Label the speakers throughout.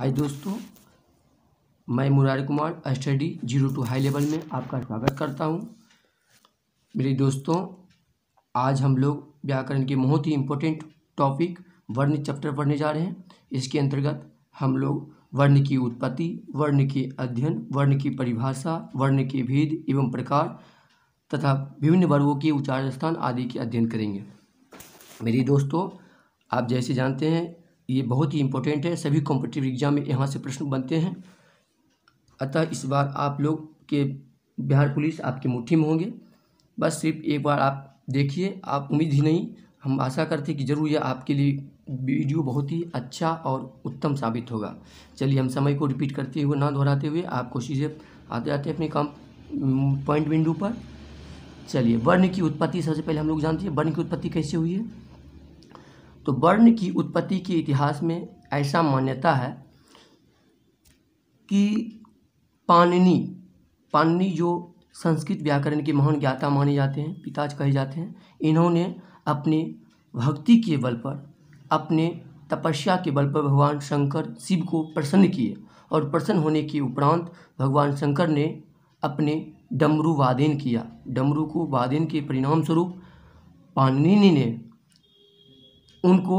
Speaker 1: हाय दोस्तों मैं Murari Kumar study zero to high level में आपका स्वागत करता हूं मेरे दोस्तों आज हम लोग व्याकरण के बहुत ही इम्पोर्टेंट टॉपिक वर्ण चैप्टर पढ़ने जा रहे हैं इसके अंतर्गत हम लोग वर्ण की उत्पत्ति वर्ण के अध्ययन वर्ण की परिभाषा वर्ण के भेद एवं प्रकार तथा विभिन्न वर्गों के उच्चार स्थान आदि के अध्ययन करेंगे मेरी दोस्तों आप जैसे जानते हैं ये बहुत ही इंपॉर्टेंट है सभी कॉम्पिटिटिव एग्जाम में यहाँ से प्रश्न बनते हैं अतः इस बार आप लोग के बिहार पुलिस आपके मुट्ठी में होंगे बस सिर्फ एक बार आप देखिए आप उम्मीद ही नहीं हम आशा करते कि जरूर यह आपके लिए वीडियो बहुत ही अच्छा और उत्तम साबित होगा चलिए हम समय को रिपीट करते हुए ना दोहराते हुए आप कोशिशें आते आते अपने काम पॉइंट बिंदु पर चलिए वर्ण की उत्पत्ति सबसे पहले हम लोग जानते हैं वर्ण की उत्पत्ति कैसे हुई है तो वर्ण की उत्पत्ति के इतिहास में ऐसा मान्यता है कि पाणिनि पाणिनि जो संस्कृत व्याकरण के महान ज्ञाता माने जाते हैं पिताज कहे जाते हैं इन्होंने अपने भक्ति के बल पर अपने तपस्या के बल पर भगवान शंकर शिव को प्रसन्न किए और प्रसन्न होने के उपरांत भगवान शंकर ने अपने डमरू वादेन किया डमरू को वादेन के परिणाम स्वरूप पाणिनि ने उनको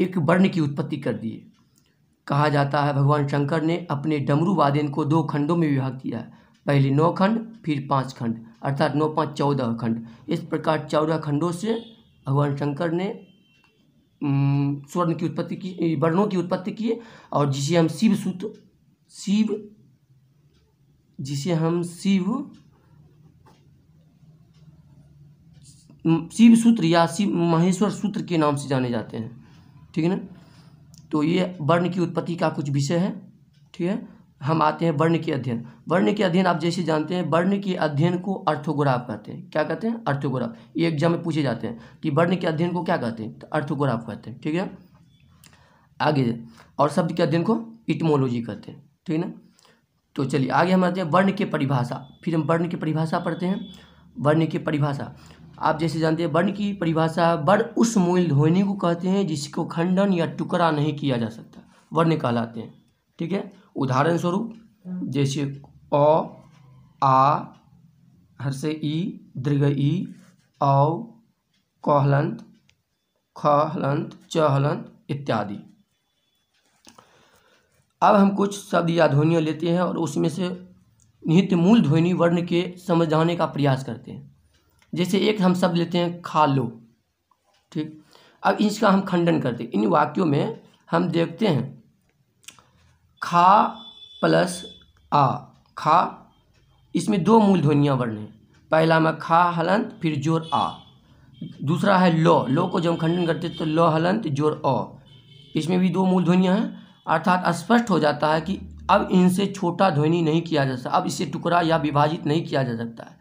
Speaker 1: एक वर्ण की उत्पत्ति कर दिए कहा जाता है भगवान शंकर ने अपने डमरू वादन को दो खंडों में विभाग किया है पहले नौ खंड फिर पाँच खंड अर्थात नौ पाँच चौदह खंड इस प्रकार चौदह खंडों से भगवान शंकर ने स्वर्ण की उत्पत्ति की वर्णों की उत्पत्ति किए और जिसे हम शिव सूत्र शिव जिसे हम शिव शिव सूत्र या शिव महेश्वर सूत्र के नाम से जाने जाते हैं ठीक है ना तो ये वर्ण की उत्पत्ति का कुछ विषय है ठीक है हम आते हैं वर्ण के अध्ययन वर्ण के अध्ययन आप जैसे जानते हैं वर्ण के अध्ययन को अर्थोग्राफ कहते हैं क्या कहते हैं अर्थोग्राफ ये एग्जाम में पूछे जाते हैं कि वर्ण के अध्ययन को क्या कहते हैं तो अर्थोग्राफ कहते हैं ठीक है आगे और शब्द के अध्ययन को इटमोलॉजी कहते हैं ठीक है ना तो चलिए आगे हम आते हैं वर्ण के परिभाषा फिर हम वर्ण की परिभाषा पढ़ते हैं वर्ण की परिभाषा आप जैसे जानते हैं वर्ण की परिभाषा वर्ण उस मूल ध्वनि को कहते हैं जिसको खंडन या टुकड़ा नहीं किया जा सकता वर्ण कहलाते हैं ठीक है उदाहरण स्वरूप जैसे अ आ हर्ष ई दीर्घ ई औ कहलंत ख हलंत इत्यादि अब हम कुछ शब्द या ध्वनियाँ लेते हैं और उसमें से निहित मूल ध्वनि वर्ण के समझाने का प्रयास करते हैं जैसे एक हम शब्द लेते हैं खा लो ठीक अब इसका हम खंडन करते हैं इन वाक्यों में हम देखते हैं खा प्लस आ खा इसमें दो मूल ध्वनियाँ वर्ण हैं पहला में खा हलंत फिर जोर आ दूसरा है लो लो को जब हम खंडन करते तो लो हलंत जोर अ इसमें भी दो मूल ध्वनियाँ हैं अर्थात स्पष्ट हो जाता है कि अब इनसे छोटा ध्वनि नहीं किया जा सकता अब इसे टुकड़ा या विभाजित नहीं किया जा सकता है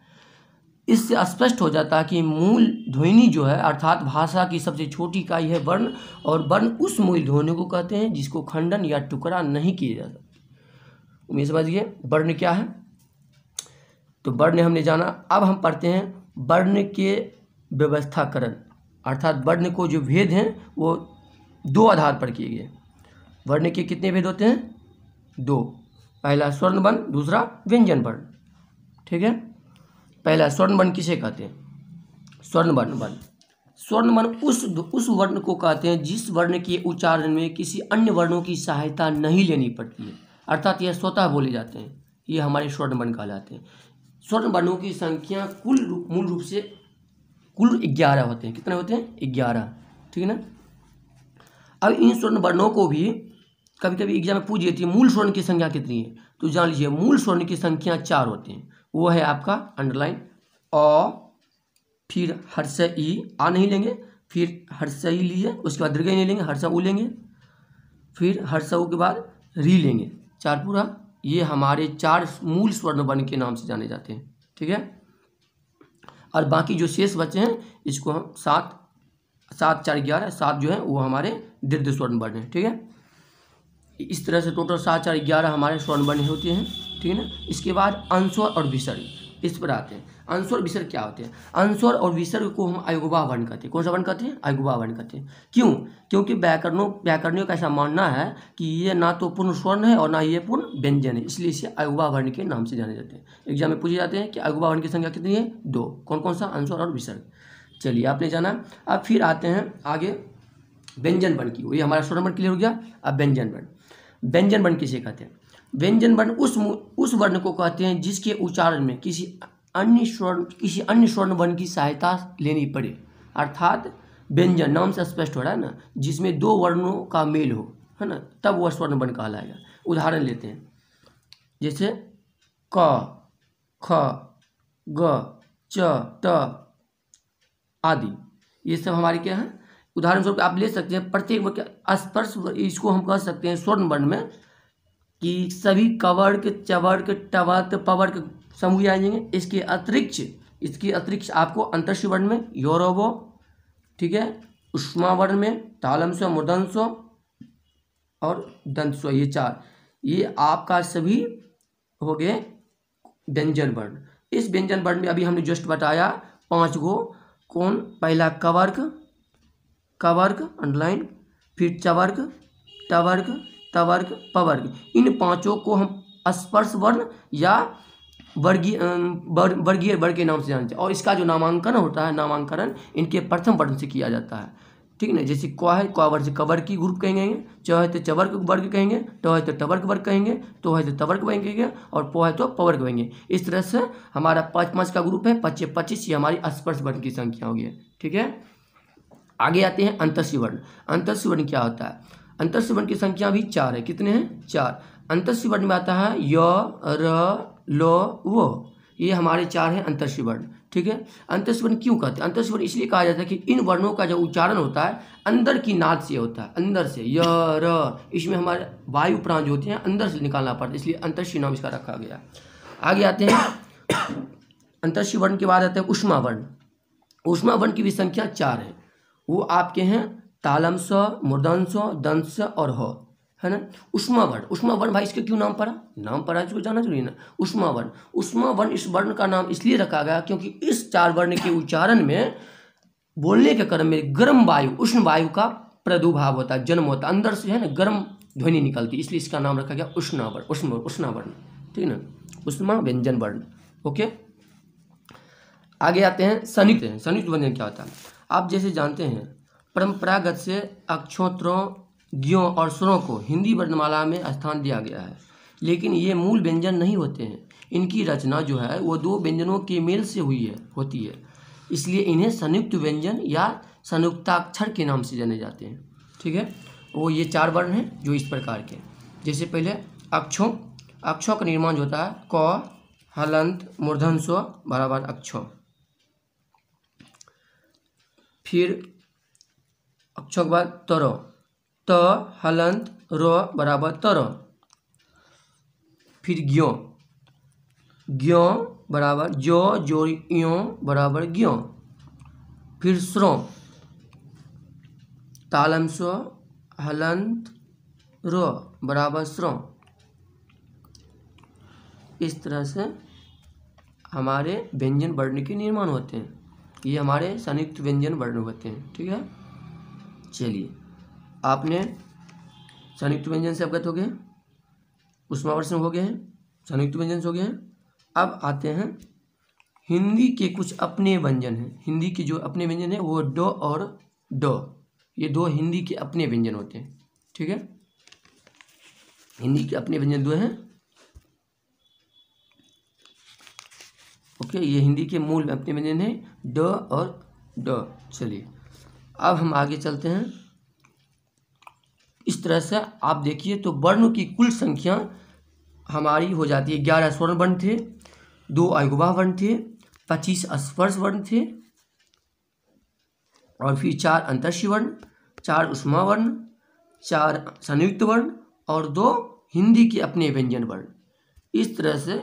Speaker 1: इससे स्पष्ट हो जाता है कि मूल ध्वनि जो है अर्थात भाषा की सबसे छोटी इकाई है वर्ण और वर्ण उस मूल ध्वनि को कहते हैं जिसको खंडन या टुकड़ा नहीं किया जा सकता उम्मीद समझिए वर्ण क्या है तो वर्ण हमने जाना अब हम पढ़ते हैं वर्ण के व्यवस्थाकरण अर्थात वर्ण को जो भेद हैं वो दो आधार पर किए गए वर्ण के कितने भेद होते हैं दो पहला स्वर्ण वर्ण दूसरा व्यंजन वर्ण ठीक है पहला स्वर्ण वर्ण किसे कहते हैं स्वर्ण वर्ण वर्ण स्वर्ण वर्ण उस उस वर्ण को कहते हैं जिस वर्ण के उच्चारण में किसी अन्य वर्णों की सहायता नहीं लेनी पड़ती है अर्थात यह स्वतः बोले जाते हैं ये हमारे स्वर्ण वर्ण कहलाते हैं स्वर्ण वर्णों की संख्या कुल रूप मूल रूप से कुल ग्यारह होते हैं कितने होते हैं ग्यारह ठीक है ना अब इन स्वर्ण वर्णों को भी कभी कभी एग्जाम में पूछ जाती है मूल स्वर्ण की संख्या कितनी है तो जान लीजिए मूल स्वर्ण की संख्या चार होते हैं वो है आपका अंडरलाइन अ फिर हर से ई आ नहीं लेंगे फिर हर से ई लिए उसके बाद दीर्घ नहीं लेंगे हर से ऊ लेंगे फिर हर से ऊ के बाद री लेंगे चार पूरा ये हमारे चार मूल स्वर्ण वर्ण के नाम से जाने जाते हैं ठीक है और बाकी जो शेष बचे हैं इसको हम सात सात चार ग्यारह सात जो है वो हमारे दीर्घ स्वर्ण वर्ण हैं ठीक है इस तरह से टोटल सात चार ग्यारह हमारे स्वर्ण वर्ण होते हैं ठीक है ना इसके बाद अंस्वर और विसर्ग इस पर आते हैं अंस्वर और विसर्ग क्या होते हैं अंस्वर और विसर्ग को हम अयुगवा वर्ण कहते हैं कौन सा वर्ण कहते हैं अयुगवा वर्ण कहते हैं क्यों क्योंकि व्याकरणों व्याकरणियों का ऐसा मानना है कि ये ना तो पूर्ण स्वर्ण है और ना ये पूर्ण व्यंजन है इसलिए इसे अयुगवा वर्ण के नाम से जाने जाते हैं एग्जाम में पूछे जाते हैं कि अयुगवा वर्ण की संख्या कितनी है दो कौन कौन सा अंस्वर और विसर्ग चलिए आपने जाना अब फिर आते हैं आगे व्यंजन वर्ण की ये हमारा स्वर्ण वर्ण क्लियर हो गया अब व्यंजन वर्ण व्यंजन वर्ण किसे कहते हैं व्यंजन वर्ण उस उस वर्ण को कहते हैं जिसके उच्चारण में किसी अन्य स्वर्ण किसी अन्य स्वर्ण वर्ण की सहायता लेनी पड़े अर्थात व्यंजन नाम से स्पष्ट हो रहा है ना जिसमें दो वर्णों का मेल हो है ना तब वह स्वर्ण वर्ण कहलाएगा उदाहरण लेते हैं जैसे क ख ग च त आदि ये सब हमारे क्या हैं उदाहरण स्वरूप आप ले सकते हैं प्रत्येक स्पर्श इसको हम कह सकते हैं स्वर्ण वर्ण में कि सभी कवर्क चवर्क टवर्क पवर्क समूह आ जाएंगे इसके अतिरिक्त इसके अतिरिक्त आपको अंतरश वर्ण में यौरवो ठीक है उष्मा वर्ण में मुदन मुदंसो और दंतस्व ये चार ये आपका सभी हो गए व्यंजन वर्ण इस व्यंजन वर्ण में अभी हमने जस्ट बताया पांच गो कौन पहला कवर्क कवर्क अंडरलाइन फिर चवर्क टवर्क तवर्ग पवर्ग इन पांचों को हम स्पर्श वर्ण या वर्गीय वर्गीय वर्ग के नाम से जानते हैं और इसका जो नामांकन होता है नामांकन इनके प्रथम वर्ण से किया जाता है ठीक ना जैसे क्वा है क्वा वर्ग कवर की ग्रुप कहेंगे चौहे तो चवर्क वर्ग कहेंगे टो है तो टवर्क वर्ग कहेंगे तो है तो तवर्क वर्ग कहेंगे और पो है तो पवर्क बहेंगे इस तरह से हमारा पाँच पाँच का ग्रुप है पच्चीस पच्चीस ये हमारी स्पर्श वर्ण की संख्या होगी ठीक है आगे आते हैं अंतस्वर्ण अंतस्वर्ण क्या होता है अंतर वर्ण की संख्या भी चार है कितने हैं चार अंतर वर्ण में आता है य र लो वो ये हमारे चार हैं अंतर वर्ण ठीक है अंतर वर्ण क्यों कहते हैं अंतर सवर्ण इसलिए कहा जाता है कि इन वर्णों का जो उच्चारण होता है अंदर की नाद से होता है अंदर से य र इसमें हमारे वायु प्राण जो होते हैं अंदर से निकालना पड़ता है इसलिए अंतर नाम इसका रखा गया आगे आते हैं अंतर वर्ण के बाद आते हैं उष्मा वर्ण उष्मा वर्ण की भी संख्या चार है वो आपके हैं तालम स मूर्धन स दंस और ह है ना उष्मा वर्ण उष्मा वर्ण भाई इसके क्यों नाम पड़ा नाम पड़ा इसको जाना जरूरी ना उष्मा वर्ण उष्मा वर्ण इस वर्ण का नाम इसलिए रखा गया क्योंकि इस चार वर्ण के उच्चारण में बोलने के क्रम में गर्म वायु उष्ण वायु का प्रादुर्भाव होता है जन्म होता है अंदर से है ना गर्म ध्वनि निकलती है इसलिए इसका नाम रखा गया उष्णावर्ण उष्ण उष्णा वर्ण ठीक है ना उष्मा व्यंजन वर्ण ओके आगे आते हैं संयुक्त संयुक्त व्यंजन क्या होता है आप जैसे जानते हैं परंपरागत से अक्षोत्रों ज्ञों और स्वरों को हिंदी वर्णमाला में स्थान दिया गया है लेकिन ये मूल व्यंजन नहीं होते हैं इनकी रचना जो है वो दो व्यंजनों के मेल से हुई है होती है इसलिए इन्हें संयुक्त व्यंजन या संयुक्ताक्षर के नाम से जाने जाते हैं ठीक है वो ये चार वर्ण हैं जो इस प्रकार के जैसे पहले अक्षों अक्षों का निर्माण जो होता है क हलंत मूर्धन स्व बराबर अक्षों फिर अक्षर के बाद तरो त हलंत रो बराबर तरो फिर ज्ञो ग्यो बराबर जो जो यो बराबर ज्ञो फिर स्रो तालम स्व हलंत र बराबर स्रो इस तरह से हमारे व्यंजन वर्ण के निर्माण होते हैं ये हमारे संयुक्त व्यंजन वर्ण होते हैं ठीक है चलिए आपने संयुक्त व्यंजन से अवगत हो गए उष्मावर्षण हो गए हैं संयुक्त व्यंजन हो गए हैं अब आते हैं हिंदी के कुछ अपने व्यंजन हैं हिंदी के जो अपने व्यंजन हैं वो ड और ड ये दो हिंदी के अपने व्यंजन होते हैं ठीक है हिंदी के अपने व्यंजन दो हैं ओके ये हिंदी के मूल अपने व्यंजन हैं ड और ड चलिए अब हम आगे चलते हैं इस तरह से आप देखिए तो वर्ण की कुल संख्या हमारी हो जाती है ग्यारह स्वर्ण वर्ण थे दो अयुवा वर्ण थे पच्चीस स्पर्श वर्ण थे और फिर चार अंतर्षि वर्ण चार उष्मा वर्ण चार संयुक्त वर्ण और दो हिंदी के अपने व्यंजन वर्ण इस तरह से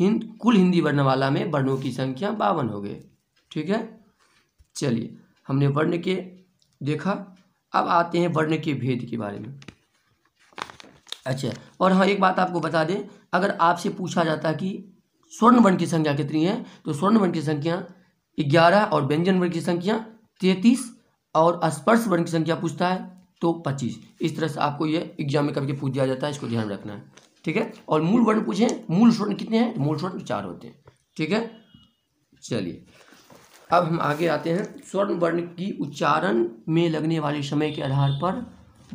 Speaker 1: हिंद कुल हिंदी वर्णवाला में वर्णों की संख्या बावन हो गए ठीक है चलिए हमने वर्ण के देखा अब आते हैं वर्ण के भेद के बारे में अच्छा और हाँ एक बात आपको बता दें अगर आपसे पूछा जाता है कि स्वर्ण वर्ण की संख्या कितनी है तो स्वर्ण वर्ण की संख्या ग्यारह और व्यंजन वर्ण की संख्या तैतीस और स्पर्श वर्ण की संख्या पूछता है तो पच्चीस इस तरह से आपको ये एग्जाम में करके पूछ दिया जाता है इसको ध्यान रखना है ठीक है और मूल वर्ण पूछें मूल स्वर्ण कितने हैं तो मूल स्वर्ण चार होते हैं ठीक है चलिए अब हम आगे आते हैं स्वर्ण वर्ण की उच्चारण में लगने वाले समय के आधार पर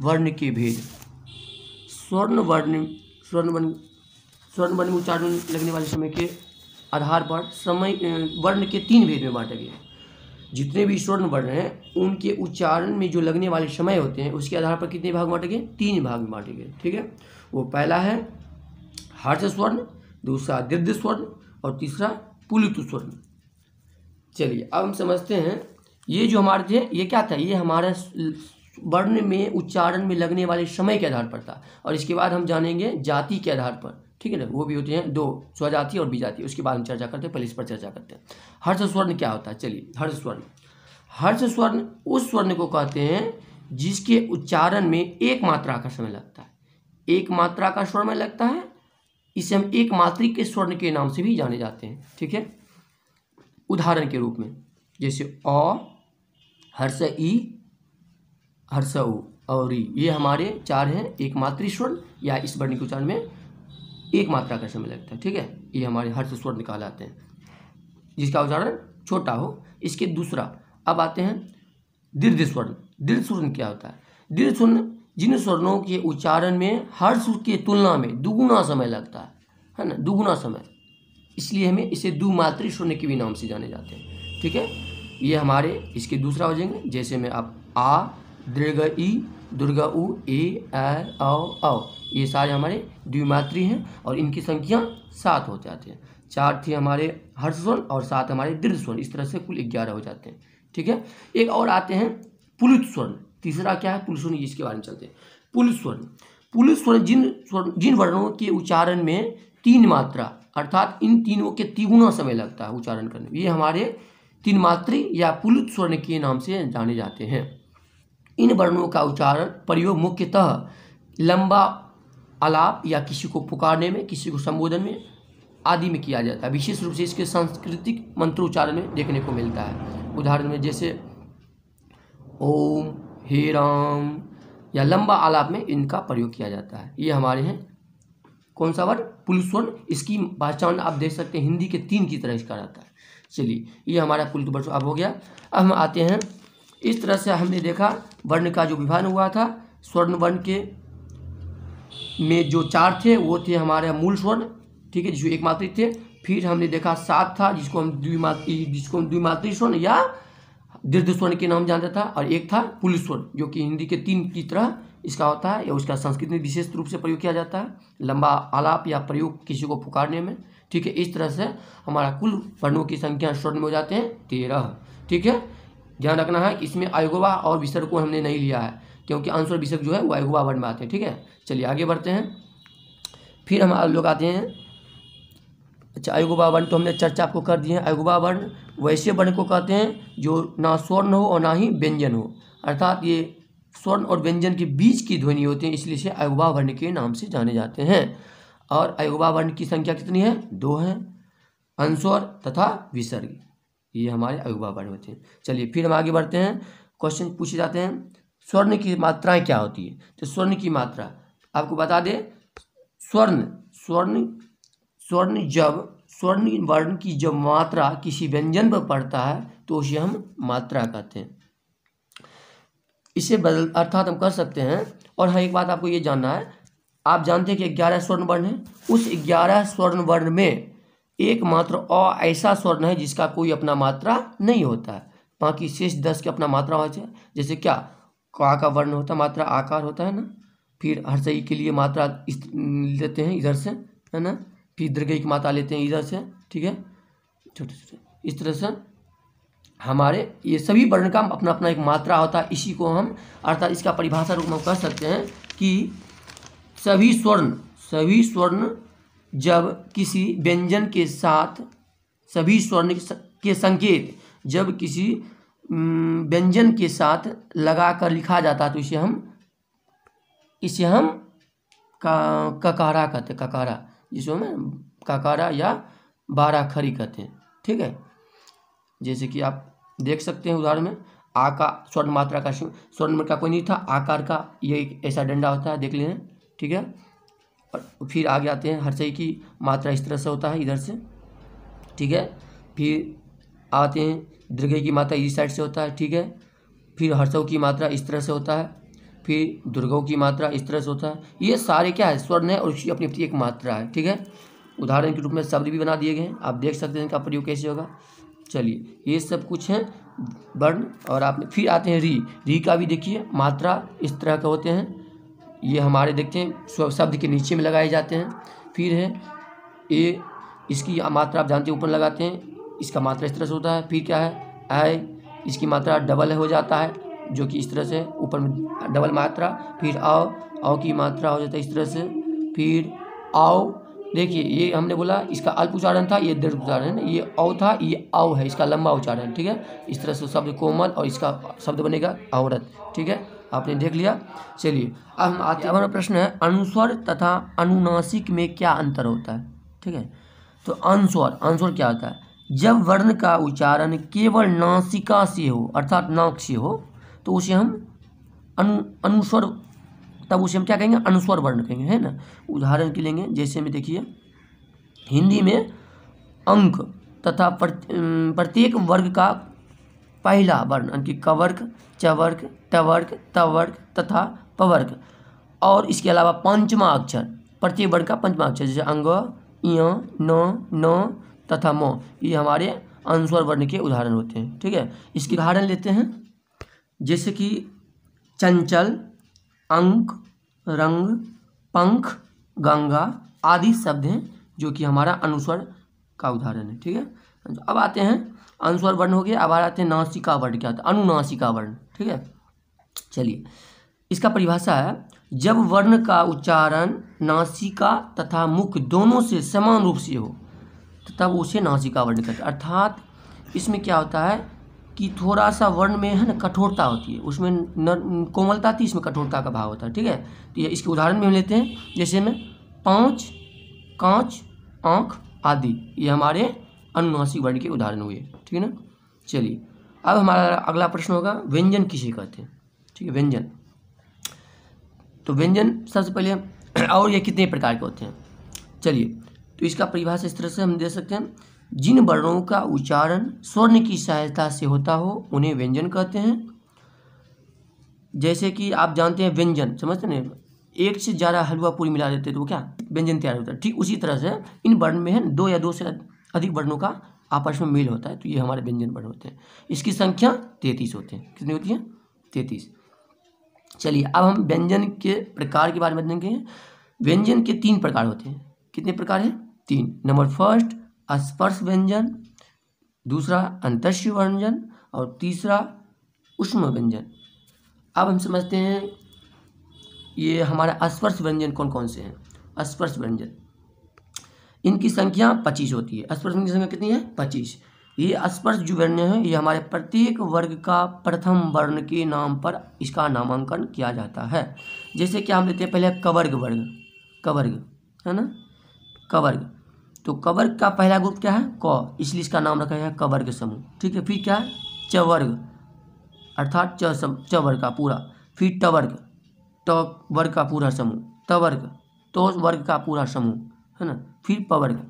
Speaker 1: वर्ण के भेद स्वर्ण वर्ण स्वर्ण वर्ण स्वर्ण वर्ण में उच्चारण लगने वाले समय के आधार पर समय वर्ण के तीन भेद में बांटे गए जितने भी स्वर्ण वर्ण हैं उनके उच्चारण में जो लगने वाले समय होते हैं उसके आधार पर कितने भाग बांटे गए तीन भाग में बांटे गए ठीक है वो पहला है हर्ष स्वर्ण दूसरा दीर्घ स्वर्ण और तीसरा पुलित स्वर्ण चलिए अब हम समझते हैं ये जो हमारे थे ये क्या था ये हमारा वर्ण में उच्चारण में लगने वाले समय के आधार पर था और इसके बाद हम जानेंगे जाति के आधार पर ठीक है ना वो भी होते हैं दो स्वजाति और बीजाति उसके बाद हम चर्चा करते हैं पहले इस पर चर्चा करते हैं हर्ष स्वर्ण क्या होता है चलिए हर्ष स्वर्ण हर्ष स्वर्ण उस स्वर्ण को कहते हैं जिसके उच्चारण में एक मात्रा का समय लगता है एक मात्रा का स्वर्ण लगता है इसे हम एक मात्रिक के स्वर्ण के नाम से भी जाने जाते हैं ठीक है उदाहरण के रूप में जैसे अ हर्ष ई हर्ष उ और ई ये हमारे चार हैं एकमात्र स्वर्ण या इस वर्ण के उच्चारण में एक मात्रा का समय लगता है ठीक है ये हमारे हर्ष स्वर्ण आते हैं जिसका उच्चारण छोटा हो इसके दूसरा अब आते हैं दीर्घ स्वर्ण दीर्घ स्वर्ण क्या होता है दीर्घ स्वर्ण जिन स्वर्णों के उच्चारण में हर्ष की तुलना में दुगुना समय लगता है है ना दुगुना समय इसलिए हमें इसे दुमात्री शून्य के भी नाम से जाने जाते हैं ठीक है ये हमारे इसके दूसरा हो जाएंगे जैसे में आप आ दीर्घ ई दुर्गा उ ए औ ये सारे हमारे द्विमात्री हैं और इनकी संख्या सात हो जाते हैं चार थे हमारे हर्ष और सात हमारे दीर्घ स्वर्ण इस तरह से कुल ग्यारह हो जाते हैं ठीक है एक और आते हैं पुलित स्वर्ण तीसरा क्या है पुल स्वर्ण इसके बारे में चलते हैं पुल स्वर्ण पुल स्वर्ण जिन स्वर्ण जिन वर्णों के उच्चारण में तीन मात्रा अर्थात इन तीनों के तिगुना समय लगता है उच्चारण करने में ये हमारे तीन मात्र या पुलुत स्वर्ण के नाम से जाने जाते हैं इन वर्णों का उच्चारण प्रयोग मुख्यतः लंबा आलाप या किसी को पुकारने में किसी को संबोधन में आदि में किया जाता है विशेष रूप से इसके सांस्कृतिक मंत्रोच्चारण में देखने को मिलता है उदाहरण में जैसे ओम हे राम या लंबा आलाप में इनका प्रयोग किया जाता है ये हमारे हैं कौन सा वर्ण पुलुस्वन इसकी पहचान आप देख सकते हैं हिंदी के तीन की तरह इसका रहता है चलिए ये हमारा कुल वर्ष अब हो गया अब हम आते हैं इस तरह से हमने देखा वर्ण का जो विभाजन हुआ था स्वर्ण वर्ण के में जो चार थे वो थे हमारे मूल स्वर्ण ठीक है जो एकमात्रिक थे फिर हमने देखा सात था जिसको हम द्विमात्र जिसको हम द्विमात्र स्वर्ण या दीर्घ स्वर्ण के नाम जानता था और एक था पुलिस स्वर्ण जो कि हिंदी के तीन की तरह इसका होता है या उसका संस्कृत में विशेष रूप से प्रयोग किया जाता है लंबा आलाप या प्रयोग किसी को पुकारने में ठीक है इस तरह से हमारा कुल वर्णों की संख्या स्वर्ण में हो जाते हैं तेरह ठीक है ध्यान रखना है कि इसमें अयोगवा और विसर्ग को हमने नहीं लिया है क्योंकि आंसर विसर्ग जो है वो अयोगवा वर्ण में आते हैं ठीक है चलिए आगे बढ़ते हैं फिर हम लोग आते हैं अच्छा अयोगवा वर्ण तो हमने चर्चा आपको कर दी है अयोगवा वर्ण वैसे वर्ण को कहते हैं जो ना स्वर्ण हो और ना ही व्यंजन हो अर्थात ये स्वर्ण और व्यंजन के बीच की ध्वनि होती है इसलिए इसे अयुवा वर्ण के नाम से जाने जाते हैं और अयुवा वर्ण की संख्या कितनी है दो है अंस्वर तथा विसर्ग ये हमारे अयुवा वर्ण होते हैं चलिए फिर हम आगे बढ़ते हैं क्वेश्चन पूछे जाते हैं स्वर्ण की मात्राएं क्या होती है तो स्वर्ण की मात्रा आपको बता दें स्वर्ण स्वर्ण स्वर्ण जब स्वर्ण वर्ण की जब मात्रा किसी व्यंजन पर पड़ता है तो उसे हम मात्रा कहते हैं इसे बदल अर्थात हम कर सकते हैं और हाँ एक बात आपको ये जानना है आप जानते हैं कि ग्यारह स्वर्ण वर्ण है उस ग्यारह स्वर्ण वर्ण में एकमात्र अ ऐसा स्वर्ण है जिसका कोई अपना मात्रा नहीं होता है बाकी शेष दस के अपना मात्रा हो जाए जैसे क्या का का वर्ण होता है मात्रा आकार होता है ना फिर हर सही के लिए मात्रा लेते हैं इधर से है ना फिर दीर्घ की मात्रा लेते हैं इधर से ठीक है छोटे छोटे इस तरह से हमारे ये सभी वर्ण का अपना अपना एक मात्रा होता है इसी को हम अर्थात इसका परिभाषा रूप में कह सकते हैं कि सभी स्वर्ण सभी स्वर्ण जब किसी व्यंजन के साथ सभी स्वर्ण के संकेत जब किसी व्यंजन के साथ लगाकर लिखा जाता है तो इसे हम इसे हम का ककारा कहते हैं ककारा जिसमें हम ककारा या बाराखरी कहते हैं ठीक है जैसे कि आप देख सकते हैं उदाहरण में आ का स्वर्ण मात्रा का स्वर्ण मात्रा कोई नहीं था आकार का ये एक ऐसा डंडा होता है देख लेना ठीक है और फिर आगे आते हैं हरसई की मात्रा इस तरह से होता है इधर से ठीक है फिर आते हैं दुर्गे की मात्रा इस साइड से होता है ठीक है फिर हर्षव की मात्रा इस तरह से होता है फिर दुर्गव की मात्रा इस तरह से होता है ये सारे क्या है स्वर्ण है और उसकी अपनी अपनी एक मात्रा है ठीक है उदाहरण के रूप में शब्द भी बना दिए गए हैं आप देख सकते हैं इनका प्रयोग कैसे होगा चलिए ये सब कुछ है वर्ण और आप फिर आते हैं री री का भी देखिए मात्रा इस तरह के होते हैं ये हमारे देखते हैं शब्द के नीचे में लगाए जाते हैं फिर है ए इसकी मात्रा आप जानते हैं ऊपर लगाते हैं इसका मात्रा इस तरह से होता है फिर क्या है आय इसकी मात्रा डबल हो जाता है जो कि इस तरह से ऊपर में डबल मात्रा फिर आओ आओ की मात्रा हो जाता है इस तरह से फिर आओ देखिए ये हमने बोला इसका अल्प उच्चारण था ये दीर्घ उच्चारण ये औ था ये औ है इसका लंबा उच्चारण ठीक है इस तरह से शब्द कोमल और इसका शब्द बनेगा औरत ठीक है आपने देख लिया चलिए अब हम आते हैं हमारा प्रश्न है अनुस्वर तथा अनुनासिक में क्या अंतर होता है ठीक है तो अनुस्वर अनुस्वर क्या होता है जब वर्ण का उच्चारण केवल नासिका से हो अर्थात नाक से हो तो उसे हम अनु अनुस्वर तब उसे हम क्या कहेंगे अनुस्वर वर्ण कहेंगे है ना उदाहरण के लेंगे जैसे में देखिए हिंदी में अंक तथा प्रत्येक वर्ग का पहला वर्ण यानी कि कवर्ग चवर्ग टवर्ग तवर्ग तथा पवर्ग और इसके अलावा पंचमा अक्षर प्रत्येक वर्ण का पंचमा अक्षर जैसे अंग इं न न तथा म ये हमारे अनुस्वर वर्ण के उदाहरण होते हैं ठीक है इसके उदाहरण लेते हैं जैसे कि चंचल अंक रंग पंख गंगा आदि शब्द हैं जो कि हमारा अनुस्वर का उदाहरण है ठीक है अब आते हैं अनुस्वर वर्ण हो गया अब आते हैं नासिका वर्ण क्या होता है अनुनासिका वर्ण ठीक है चलिए इसका परिभाषा है जब वर्ण का उच्चारण नासिका तथा मुख दोनों से समान रूप से हो तो तब उसे नासिका वर्ण कहते हैं अर्थात इसमें क्या होता है कि थोड़ा सा वर्ण में है ना कठोरता होती है उसमें नर कोमलता थी इसमें कठोरता का भाव होता है ठीक है तो ये इसके उदाहरण में हम लेते हैं जैसे में पाँच कांच आँख आदि ये हमारे अनुनासिक वर्ण के उदाहरण हुए ठीक है ना चलिए अब हमारा अगला प्रश्न होगा व्यंजन किसे कहते हैं ठीक है व्यंजन तो व्यंजन सबसे पहले और ये कितने प्रकार के होते हैं चलिए तो इसका परिभाषा इस तरह से हम दे सकते हैं जिन वर्णों का उच्चारण स्वर्ण की सहायता से होता हो उन्हें व्यंजन कहते हैं जैसे कि आप जानते हैं व्यंजन समझते हैं एक से ज़्यादा हलवा पूरी मिला देते तो वो क्या व्यंजन तैयार होता है ठीक उसी तरह से इन वर्ण में है दो या दो से अधिक वर्णों का आपस में मेल होता है तो ये हमारे व्यंजन वर्ण होते हैं इसकी संख्या तैतीस होते हैं कितनी होती है तैतीस चलिए अब हम व्यंजन के प्रकार के बारे में देखेंगे व्यंजन के तीन प्रकार होते हैं कितने प्रकार हैं तीन नंबर फर्स्ट स्पर्श व्यंजन दूसरा अंतर्ष व्यंजन और तीसरा उष्म व्यंजन अब हम समझते हैं ये हमारे स्पर्श व्यंजन कौन कौन से हैं स्पर्श व्यंजन इनकी संख्या पच्चीस होती है स्पर्श व्यंजन की संख्या कितनी है पच्चीस ये स्पर्श जो व्यंजन है ये हमारे प्रत्येक वर्ग का प्रथम वर्ण के नाम पर इसका नामांकन किया जाता है जैसे कि हम लेते हैं पहले कवर्ग वर्ग कवर्ग है ना कवर्ग तो कवर्ग का पहला ग्रुप क्या है क इसलिए इसका नाम रखा गया कवर्ग समूह ठीक है फिर क्या है चवर्ग अर्थात च सम चवर्ग का पूरा फिर टवर्ग ट वर्ग का पूरा समूह तवर्ग तो वर्ग का पूरा समूह है ना फिर पवर्ग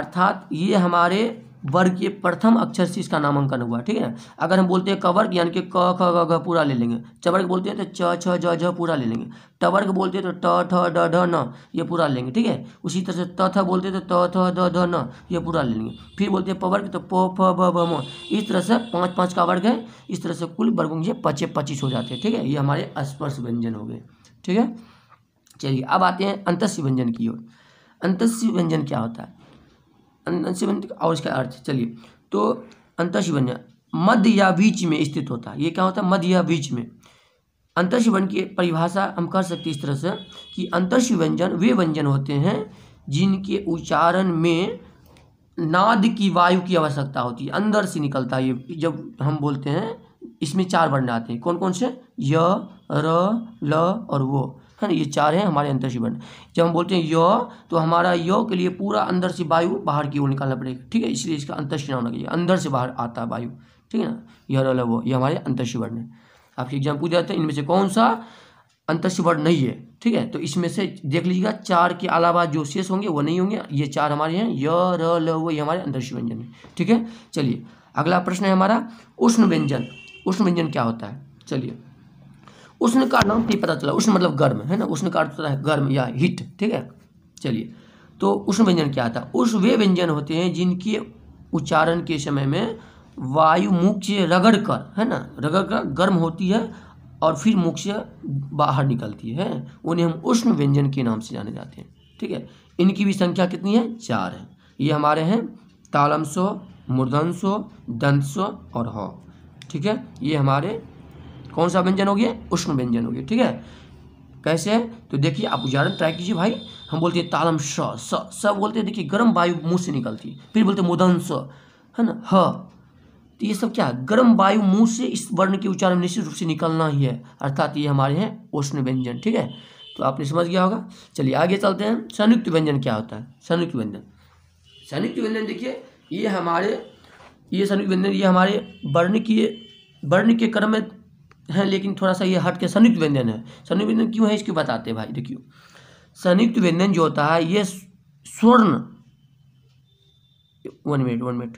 Speaker 1: अर्थात ये हमारे वर्ग के प्रथम अक्षर से इसका नामांकन हुआ ठीक है अगर हम बोलते हैं कवर्ग यानी कि क ख ग घ पूरा ले लेंगे चवर्ग बोलते हैं तो च छ ज झ पूरा ले लेंगे टवर्ग बोलते हैं तो ट ठ ड ढ न ये पूरा लेंगे ठीक है उसी तरह से त थ बोलते हैं तो त थ द ध न ये पूरा ले लेंगे फिर बोलते हैं पवर्ग तो प फ भ भ म इस तरह से पाँच पाँच का वर्ग है इस तरह से कुल वर्गों के पच्चीस पच्चीस हो जाते हैं ठीक है ये हमारे स्पर्श व्यंजन हो गए ठीक है चलिए अब आते हैं अंतस्व व्यंजन की ओर अंतस्व व्यंजन क्या होता है अंशबंध आवर्ष का अर्थ चलिए तो अंतशिवन्य मध्य या बीच में स्थित होता है ये क्या होता है मध्य या बीच में अंतर्षी वर्ण की परिभाषा हम कर सकते हैं इस तरह से कि अंतर्ष व्यंजन वे व्यंजन होते हैं जिनके उच्चारण में नाद की वायु की आवश्यकता होती है अंदर से निकलता है ये जब हम बोलते हैं इसमें चार वर्ण आते हैं कौन कौन से य र ल और वो है ना ये चार हैं हमारे अंतर शिवण जब हम बोलते हैं यो तो हमारा यो के लिए पूरा अंदर से वायु बाहर की ओर निकालना पड़ेगा ठीक है इसलिए इसका अंतर शिना होना चाहिए अंदर से बाहर आता है वायु ठीक है ना यह रहा वो ये हमारे अंतर शिवर्ण है आपके एग्जाम पूछ जाते हैं इनमें से कौन सा अंतरिक्ष वर्ण नहीं है ठीक है तो इसमें से देख लीजिएगा चार के अलावा जो शेष होंगे वो नहीं होंगे ये चार हमारे हैं य र ल वो ये हमारे अंतरिक्ष व्यंजन है ठीक है चलिए अगला प्रश्न है हमारा उष्ण व्यंजन उष्ण व्यंजन क्या होता है चलिए उष्ण का नाम पी पता चला उष्ण मतलब गर्म है ना उष्ण का अर्थ होता है गर्म या हीट ठीक है चलिए तो उष्ण व्यंजन क्या आता है उस वे व्यंजन होते हैं जिनके उच्चारण के समय में वायु मुख से रगड़ कर है ना रगड़ कर गर्म होती है और फिर मुख से बाहर निकलती है उन्हें हम उष्ण व्यंजन के नाम से जाने जाते हैं ठीक है इनकी भी संख्या कितनी है चार है ये हमारे हैं तालम सो मूर्धन सो दंत सो और हौ ठीक है ये हमारे कौन सा व्यंजन हो गया उष्ण व्यंजन हो गया ठीक है कैसे है तो देखिए आप उदाहरण ट्राई कीजिए भाई हम बोलते हैं तालम स स बोलते हैं देखिए गर्म वायु मुंह से निकलती है फिर बोलते हैं मुदन स है ना ह तो ये सब क्या है गर्म वायु मुंह से इस वर्ण के उच्चारण निश्चित रूप से निकलना ही है अर्थात ये हमारे हैं उष्ण व्यंजन ठीक है तो आपने समझ गया होगा चलिए आगे चलते हैं संयुक्त व्यंजन क्या होता है संयुक्त व्यंजन संयुक्त व्यंजन देखिए ये हमारे ये संयुक्त व्यंजन ये हमारे वर्ण के वर्ण के क्रम में है लेकिन थोड़ा सा ये हट के संयुक्त व्यंजन है संयुक्त व्यंजन क्यों है इसको बताते हैं भाई देखियो संयुक्त व्यंजन जो होता है ये स्वर्ण वन मिनट वन मिनट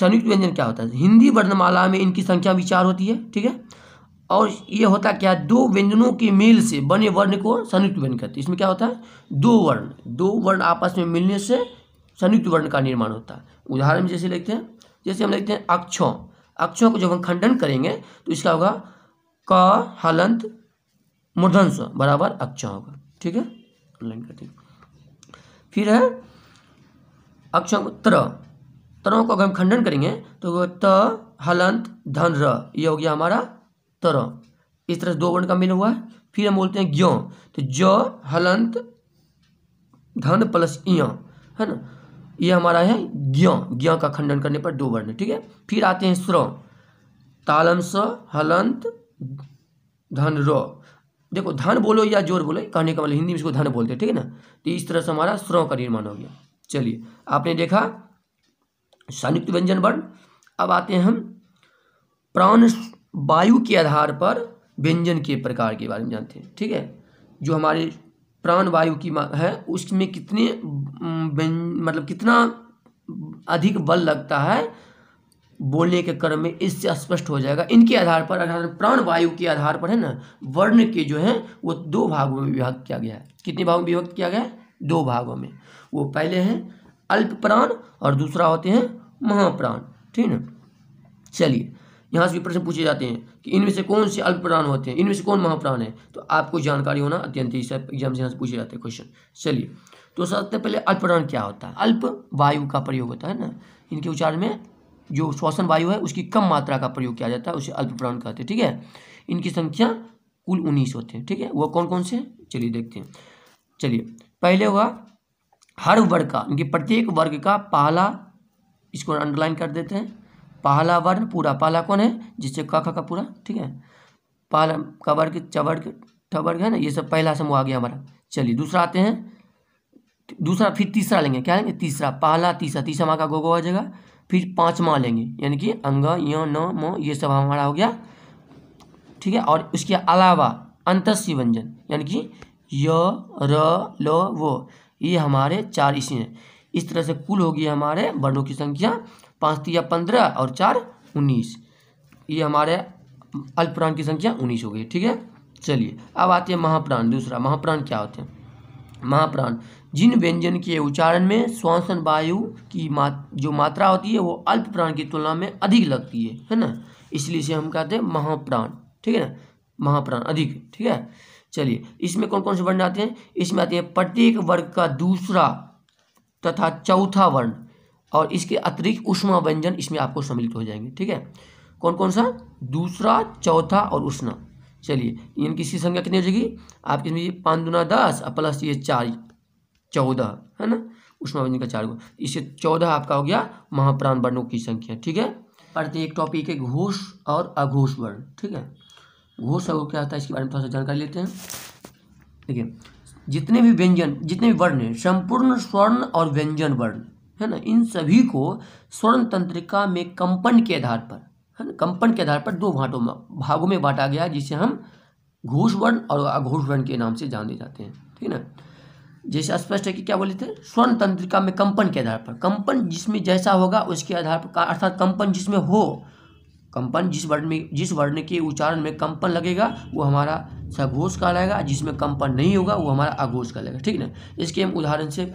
Speaker 1: संयुक्त व्यंजन क्या होता है हिंदी वर्णमाला में इनकी संख्या विचार होती है ठीक है और ये होता क्या है दो व्यंजनों के मेल से बने वर्ण को संयुक्त व्यंजन कहते हैं इसमें क्या होता है दो वर्ण दो वर्ण आपस में मिलने से संयुक्त वर्ण का निर्माण होता है उदाहरण जैसे लिखते हैं जैसे हम लिखते हैं अक्षों अक्षों को जब हम खंडन करेंगे तो इसका होगा का हलंत मूर्धंस बराबर अक्ष होगा ठीक है लाइन का ठीक फिर है अक्ष त्र तरों को अगर हम खंडन करेंगे तो त हलंत धन र ये हो गया हमारा तर इस तरह से दो वर्ण का मिल हुआ है फिर हम बोलते हैं ज्ञ तो ज हलंत धन प्लस इ है ना ये हमारा है ज्ञ ज्ञ का खंडन करने पर दो वर्ण ठीक है फिर आते हैं स्र तालम स हलंत धन रो देखो धन बोलो या जोर बोलो कहने का मतलब हिंदी में इसको धन बोलते हैं ठीक है ना तो इस तरह से हमारा स्रो का निर्माण हो गया चलिए आपने देखा संयुक्त व्यंजन वर्ण अब आते हैं हम प्राण वायु के आधार पर व्यंजन के प्रकार के बारे में जानते हैं ठीक है जो हमारे प्राण वायु की है उसमें कितने मतलब कितना अधिक बल लगता है बोलने के क्रम में इससे स्पष्ट हो जाएगा इनके आधार पर अर्थात प्राण वायु के आधार पर है ना वर्ण के जो है वो दो भागों में विभक्त किया गया है कितने भागों में विभक्त किया गया है दो भागों में वो पहले हैं अल्प प्राण और दूसरा होते हैं महाप्राण ठीक ना चलिए यहाँ से भी प्रश्न पूछे जाते हैं कि इनमें से कौन से अल्प प्राण होते हैं इनमें से कौन महाप्राण है तो आपको जानकारी होना अत्यंत ही एग्जाम से यहाँ से पूछे जाते हैं क्वेश्चन चलिए तो सबसे पहले अल्प प्राण क्या होता है अल्प वायु का प्रयोग होता है ना इनके उच्चारण में जो श्वसन वायु है उसकी कम मात्रा का प्रयोग किया जाता है उसे अल्पप्राण कहते हैं ठीक है इनकी संख्या कुल उन्नीस होते हैं ठीक है वह कौन कौन से चलिए देखते हैं चलिए पहले हुआ हर वर्ग का इनके प्रत्येक वर्ग का पहला इसको अंडरलाइन कर देते हैं पहला वर्ण पूरा पहला कौन है जिससे क का पूरा ठीक है पहला का वर्ग चवर्ग ठवर्ग है ना ये सब पहला समूह आ गया हमारा चलिए दूसरा आते हैं दूसरा फिर तीसरा लेंगे क्या लेंगे तीसरा पहला तीसरा तीसरा माँ का गोगो आ जाएगा फिर पाँचवा लेंगे यानी कि अंग य न म ये सब हमारा हो गया ठीक है और उसके अलावा अंतस्य व्यंजन यानी कि य र ल वो ये हमारे चार इसी हैं इस तरह से कुल होगी हमारे वर्णों की संख्या पाँच या पंद्रह और चार उन्नीस ये हमारे अल्पप्राण की संख्या उन्नीस हो गई ठीक है चलिए अब आते हैं महाप्राण दूसरा महाप्राण क्या होते हैं महाप्राण जिन व्यंजन के उच्चारण में श्वासन वायु की मात जो मात्रा होती है वो अल्प प्राण की तुलना में अधिक लगती है है ना इसलिए से हम कहते हैं महाप्राण ठीक है ना महाप्राण अधिक ठीक है चलिए इसमें कौन कौन से वर्ण आते हैं इसमें आते हैं प्रत्येक वर्ग का दूसरा तथा चौथा वर्ण और इसके अतिरिक्त उष्मा व्यंजन इसमें आपको सम्मिलित हो जाएंगे ठीक है कौन कौन सा दूसरा चौथा और उष्णा चलिए इनकी इसकी संख्या कितनी हो जाएगी आपकी पाँच दुना दस और प्लस ये चार चौदह है ना उष्मा व्यंजन का चार गुण इससे चौदह आपका हो गया महाप्राण वर्णों की संख्या ठीक है पढ़ते एक टॉपिक है घोष और अघोष वर्ण ठीक है घोष और क्या होता है इसके बारे में थोड़ा सा जानकारी लेते हैं देखिए जितने भी व्यंजन जितने भी वर्ण हैं संपूर्ण स्वर्ण और व्यंजन वर्ण है ना इन सभी को स्वर्ण तंत्रिका में कंपन के आधार पर है ना कंपन के आधार पर दो भाटों में भागों में बांटा गया जिसे हम घोष वर्ण और अघोष वर्ण के नाम से जाने जाते हैं ठीक है ना जैसे स्पष्ट है कि क्या बोले थे स्वर्ण तंत्रिका में कंपन के आधार पर कंपन जिसमें जैसा होगा उसके आधार पर अर्थात कंपन जिसमें हो कंपन जिस वर्ण में जिस वर्ण के उच्चारण में कंपन लगेगा वो हमारा सघोष कहलाएगा जिसमें कंपन नहीं होगा वो हमारा अघोष कहलाएगा ठीक ना इसके हम उदाहरण से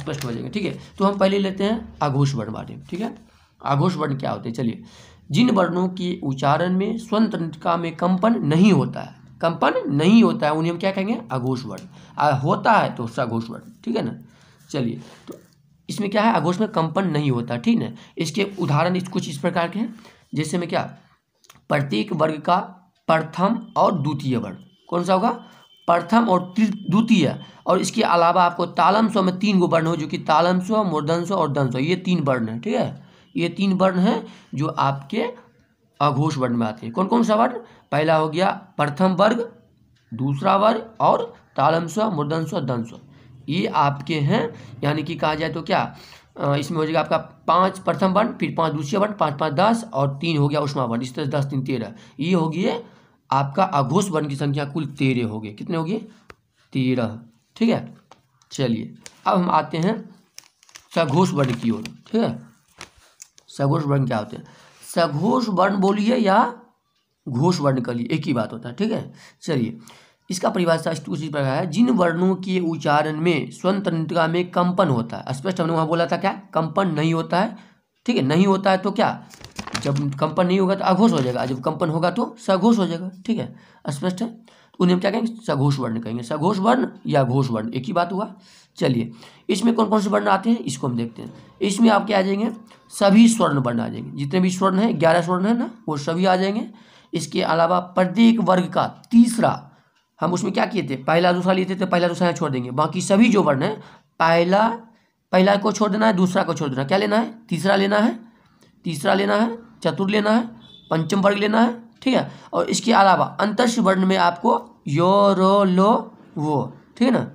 Speaker 1: स्पष्ट हो जाएंगे ठीक है तो हम पहले लेते हैं आघोष वर्ण बारे में ठीक है आघोष वर्ण क्या होते हैं चलिए जिन वर्णों के उच्चारण में स्वतंत्रता में कंपन नहीं होता है कंपन नहीं होता है उन्हें हम क्या कहेंगे अघोष वर्ण होता है तो सघोष वर्ण ठीक है ना चलिए तो इसमें क्या है अघोष में कंपन नहीं होता ठीक है इसके उदाहरण इस कुछ इस प्रकार के हैं जैसे में क्या प्रत्येक वर्ग का प्रथम और द्वितीय वर्ण कौन सा होगा प्रथम और द्वितीय और इसके अलावा आपको तालम स्व में तीन गो वर्ण हो जो कि तालम स्व मूर्धन स्व और दन स्व ये तीन वर्ण है ठीक है ये तीन वर्ण हैं जो आपके अघोष वर्ण में आते हैं कौन कौन सा वर्ण पहला हो गया प्रथम वर्ग दूसरा वर्ग और तालम स्व मुर्दन स्व दन स्व ये आपके हैं यानी कि कहा जाए तो क्या इसमें हो जाएगा आपका पाँच प्रथम वर्ण फिर पाँच दूसरे वर्ण पाँच पाँच दस और तीन हो गया उष्मा वर्ण इस तरह दस तीन तेरह ये हो आपका अघोष वर्ण की संख्या कुल तेरह हो गए कितने हो गए तेरह ठीक है चलिए अब हम आते हैं सघोष वर्ण की ओर ठीक है सघोष वर्ण क्या होते हैं सघोष वर्ण बोलिए या घोष वर्ण कर लिए एक ही बात होता है ठीक है चलिए इसका परिभाषा कुछ इस प्रकार है जिन वर्णों के उच्चारण में स्वतंत्रता में कंपन होता है स्पष्ट हमने वहाँ बोला था क्या कंपन नहीं होता है ठीक है नहीं होता है तो क्या जब कंपन नहीं होगा तो अघोष हो जाएगा जब कंपन होगा तो सघोष हो जाएगा ठीक है स्पष्ट है तो उन्हें हम क्या कहेंगे सघोष वर्ण कहेंगे सघोष वर्ण या घोष वर्ण एक ही बात हुआ चलिए इसमें कौन कौन से वर्ण आते हैं इसको हम देखते हैं इसमें आपके आ जाएंगे सभी स्वर्ण वर्ण आ जाएंगे जितने भी स्वर्ण हैं ग्यारह स्वर्ण है ना वो सभी आ जाएंगे इसके अलावा प्रत्येक वर्ग का तीसरा हम उसमें क्या किए थे पहला दूसरा लिए थे तो पहला दूसरा छोड़ देंगे बाकी सभी जो वर्ण हैं पहला पहला को छोड़ देना है दूसरा को छोड़ देना क्या लेना है तीसरा लेना है तीसरा लेना है चतुर लेना है पंचम वर्ग लेना है ठीक है और इसके अलावा अंतर्ष वर्ण में आपको यो रो लो वो ठीक है ना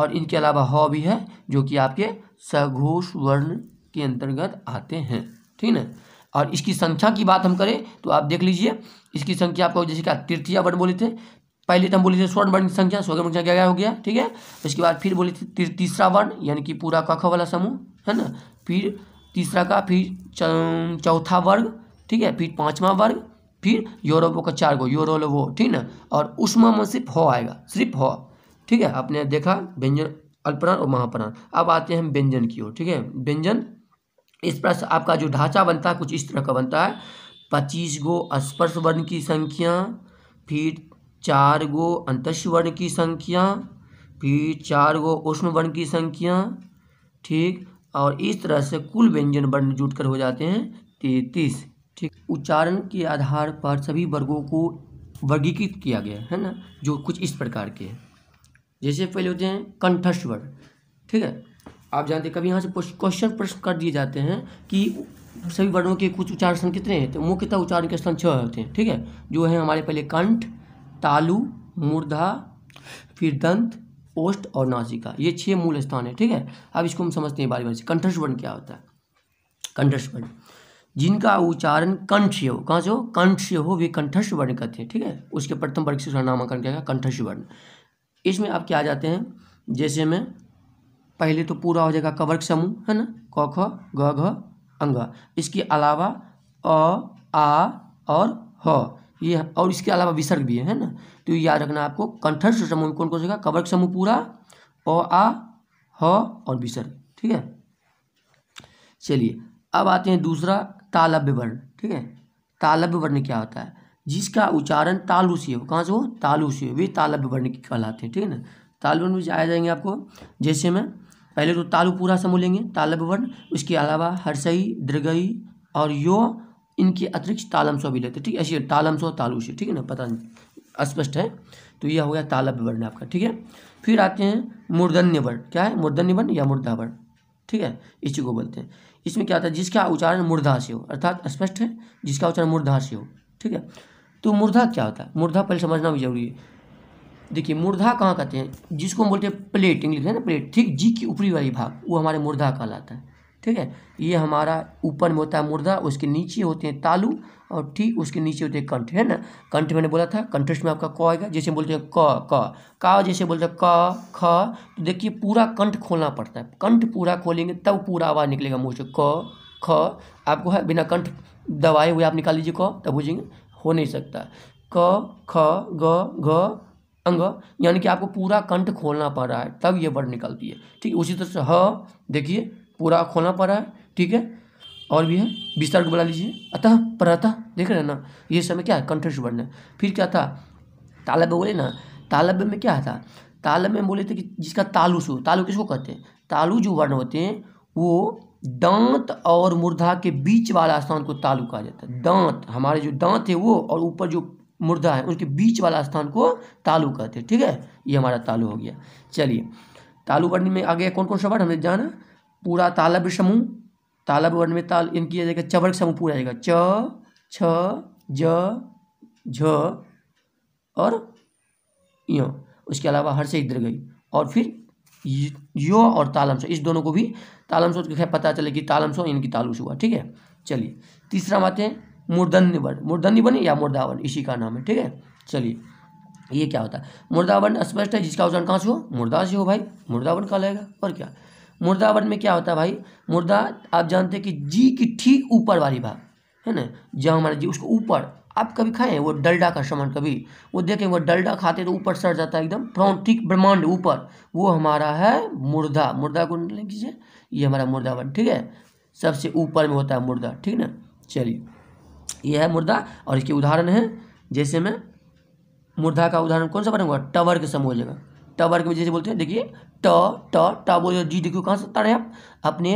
Speaker 1: और इनके अलावा ह भी है जो कि आपके सघोष वर्ण के अंतर्गत आते हैं ठीक है और इसकी संख्या की बात हम करें तो आप देख लीजिए इसकी संख्या आपको जैसे क्या तृतीय वर्ण बोले थे पहले तो हम बोले थे स्वर्ण वर्ण की संख्या स्वर्ण संख्या क्या हो गया ठीक है उसके बाद फिर बोले थे तीसरा वर्ण यानी कि पूरा कख वाला समूह है ना फिर तीसरा का फिर चौथा वर्ग ठीक है फिर पाँचवा वर्ग फिर यूरोपो का चार गो यूरोलोवो ठीक ना और उष्मा में सिर्फ हो आएगा सिर्फ हो ठीक है आपने देखा व्यंजन अल्पराण और महाप्राण अब आते हैं हम व्यंजन की ओर ठीक है व्यंजन इस प्रकार से आपका जो ढांचा बनता है कुछ इस तरह का बनता है पच्चीस गो स्पर्श वर्ण की संख्या फिर चार गो अंतश वर्ण की संख्या फिर चार गो उष्ण वर्ण की संख्या ठीक और इस तरह से कुल व्यंजन वर्ण जुट कर हो जाते हैं तैतीस ठीक उच्चारण के आधार पर सभी वर्गों को वर्गीकृत किया गया है ना जो कुछ इस प्रकार के हैं जैसे पहले होते हैं कंठस्वर ठीक है आप जानते हैं कभी यहाँ से क्वेश्चन प्रश्न कर दिए जाते हैं कि सभी वर्णों के कुछ उच्चारण स्थान कितने हैं तो मुख्यतः उच्चारण के स्थान छः होते हैं ठीक है जो है हमारे पहले कंठ तालु मूर्धा फिर दंत ओष्ठ और नासिका ये छह मूल स्थान है ठीक है अब इसको हम समझते हैं बारी बारी से कंठस्थ वर्ण क्या होता है कंठस्थ वर्ण जिनका उच्चारण कंठ से हो कहाँ से हो कंठ से हो वे कंठस्थ वर्ण कहते हैं ठीक है उसके प्रथम वर्ग से उसका नामांकन क्या कंठस्थ वर्ण इसमें आप क्या आ जाते हैं जैसे में पहले तो पूरा हो जाएगा कवर्क समूह है ना क ख ग घ अंग इसके अलावा अ आ और ह ये और इसके अलावा विसर्ग भी है है ना तो ये याद रखना आपको कंठस्थ समूह में कौन कौन सा कवर्क समूह पूरा अ आ ह और विसर्ग ठीक है चलिए अब आते हैं दूसरा तालव्य वर्ण ठीक है तालव्य वर्ण क्या होता है जिसका उच्चारण तालु से हो कहाँ से हो तालु से हो वे तालव्य वर्ण कहलाते हैं ठीक है ना तालव्य वर्ण में जाया जाएंगे आपको जैसे में पहले तो तालु पूरा समूह लेंगे तालब वर्ण उसके अलावा हरसई दृगई और यो इनके अतिरिक्त तालम सौ भी लेते ठीक है ऐसे तालम तालु से ठीक है ना पता नहीं अस्पष्ट है तो यह हो गया तालब वर्ण आपका ठीक है फिर आते हैं मूर्धन्य वर्ण क्या है मूर्धन्य वर्ण या मुर्धा वर्ण ठीक है इसी को बोलते हैं इसमें क्या होता है जिसका उच्चारण मूर्धा से हो अर्थात स्पष्ट है जिसका उच्चारण मूर्धा से हो ठीक है तो मूर्धा क्या होता है मूर्धा पहले समझना भी जरूरी है देखिए मुर्धा कहाँ कहते हैं जिसको हम बोलते हैं प्लेट इंग्लिश है ना प्लेट ठीक जी की ऊपरी वाली भाग वो हमारे मुर्धा कहलाता है ठीक है ये हमारा ऊपर में होता है मुर्दा उसके नीचे होते हैं तालू और ठीक उसके नीचे होते हैं कंठ है ना कंठ मैंने बोला था कंठस्ट में आपका क आएगा जैसे बोलते हैं क क का जैसे बोलते हैं क ख तो देखिए पूरा कंठ खोलना पड़ता है कंठ पूरा खोलेंगे तब पूरा आवाज़ निकलेगा मुँह से क ख आपको है बिना कंठ दबाए हुए आप निकाल लीजिए क तब बुझेंगे हो नहीं सकता क ख ग घ अंग यानी कि आपको पूरा कंठ खोलना पड़ रहा है तब ये वर्ड निकलती है ठीक उसी तरह से ह देखिए पूरा खोलना पड़ रहा है ठीक है और भी है विस्तार को बुला लीजिए अतः परतः देख रहे हैं ना ये समय क्या है कंठस्थ वर्ण है फिर क्या था तालब बोले ना तालब में क्या था तालब में बोले थे कि जिसका तालु हो तालु किसको कहते हैं तालु जो वर्ण होते हैं वो दांत और मुर्धा के बीच वाला स्थान को तालु कहा जाता है दांत हमारे जो दांत है वो और ऊपर जो मुर्दा है उनके बीच वाला स्थान को तालु कहते हैं ठीक है ये हमारा तालु हो गया चलिए तालु वर्ण में आगे कौन कौन सा वर्ण हमने जाना पूरा तालब समूह तालब वर्ण में ताल इनकी आ जाएगा चवर्ग समूह पूरा जाएगा च छ और यो उसके अलावा हर से इधर गई और फिर यो और तालम सो इस दोनों को भी तालम सो खैर पता चले कि तालम सो इनकी से हुआ ठीक है चलिए तीसरा बात है मूर्धन्य वर्ण मूर्धन्य या मुर्दावन इसी का नाम है ठीक है चलिए ये क्या होता है मुर्दावन स्पष्ट है जिसका उच्चारण कहाँ से हो मुर्दा से हो भाई मुर्दावन कहा कहलाएगा और क्या मुर्दावन में क्या होता है भाई मुर्दा आप जानते हैं कि जी की ठीक ऊपर वाली भाग है ना जहाँ हमारा जी उसको ऊपर आप कभी खाएं वो डलडा का समान कभी वो देखें वो डलडा खाते तो ऊपर सड़ जाता है एकदम फ्राउन ठीक ब्रह्मांड ऊपर वो हमारा है मुर्दा मुर्दा को ये हमारा मुर्दावन ठीक है सबसे ऊपर में होता है मुर्दा ठीक ना चलिए यह है मुर्दा और इसके उदाहरण है जैसे मैं मुर्दा का उदाहरण कौन सा बनाऊंगा टवर के समूह हो जाएगा टवर के जैसे बोलते हैं देखिए ट ट ट बोल जी देखियो कहाँ सत्ता तड़े आप अपने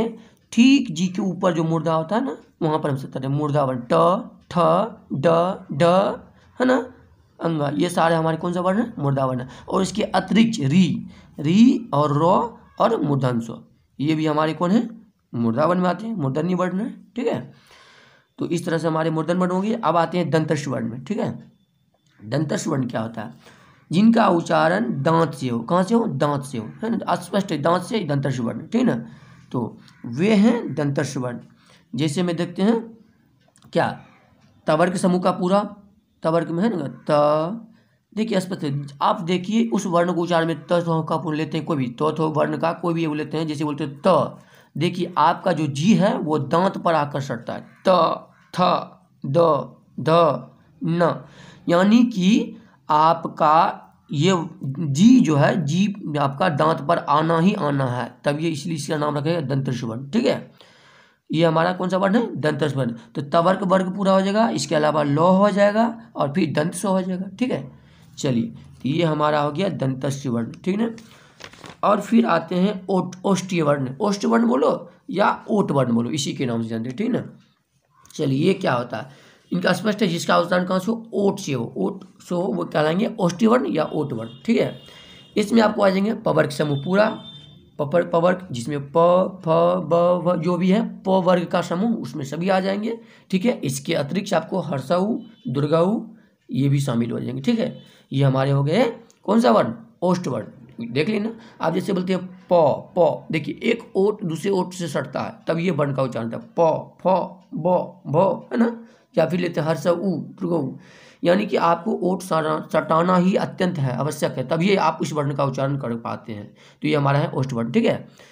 Speaker 1: ठीक जी के ऊपर जो मुर्दा होता है ना वहाँ पर हम सत्ता है मुर्दा वर्ण ट ठ ड ड है ना अंगा ये सारे हमारे कौन सा वर्ण है मुर्दा वर्ण है और इसके अतिरिक्त री री और रो और मूर्धन ये भी हमारे कौन है मुर्दा वर्ण में आते हैं मुर्दनी वर्ण है ठीक है तो इस तरह से हमारे मूर्धन वर्ण होंगे अब आते हैं दंतश वर्ण में ठीक है दंतश वर्ण क्या होता है जिनका उच्चारण दांत से हो कहाँ से हो दांत से हो है ना अस्पष्ट है दांत से दंतश वर्ण ठीक ना तो वे हैं दंतश वर्ण जैसे में देखते हैं क्या तवर्ग समूह का पूरा तवर्क में है ना त देखिए स्पष्ट आप देखिए उस वर्ण को उच्चारण में त तो का पूर्ण लेते हैं कोई भी तो, तो वर्ण का कोई भी वो लेते हैं जैसे बोलते हैं त देखिए आपका जो जी है वो दांत पर आकर सटता है त थ द द न यानी कि आपका ये जी जो है जी आपका दांत पर आना ही आना है तब ये इसलिए इसका नाम रखेगा दंत वर्ण ठीक है ये हमारा कौन सा वर्ण है दंत स्वर्ण तो तवर्क वर्ग पूरा हो जाएगा इसके अलावा लौ हो जाएगा और फिर दंत सो हो जाएगा ठीक है चलिए तो ये हमारा हो गया दंत वर्ण ठीक है और फिर आते हैं ओट ओष्टीय वर्ण ओष्ट वर्ण बोलो या ओट वर्ण बोलो इसी के नाम से जानते हैं ठीक है ना चलिए ये क्या होता है इनका स्पष्ट है जिसका उदाहरण कौन से हो ओट से हो ओट से हो वो कहलाएंगे ओस्टिवर्ण या ओटवर्ण ठीक है इसमें आपको आ जाएंगे पवर्ग समूह पूरा पपर पवर्ग जिसमें प फ ब जो भी है प वर्ग का समूह उसमें सभी आ जाएंगे ठीक है इसके अतिरिक्त आपको हर्षाऊ दुर्गाऊ ये भी शामिल हो जाएंगे ठीक है ये हमारे हो गए कौन सा वर्ण ओष्ट वर्ण देख लेना आप जैसे बोलते हैं प प देखिए एक ओट दूसरे ओट से सटता है तब ये बन का उच्चारण है प फ ब भ है ना या फिर लेते हैं हर्ष ऊ उ यानी कि आपको ओट सटाना ही अत्यंत है आवश्यक है तभी आप उस वर्ण का उच्चारण कर पाते हैं तो ये हमारा है ओष्ठ वर्ण ठीक है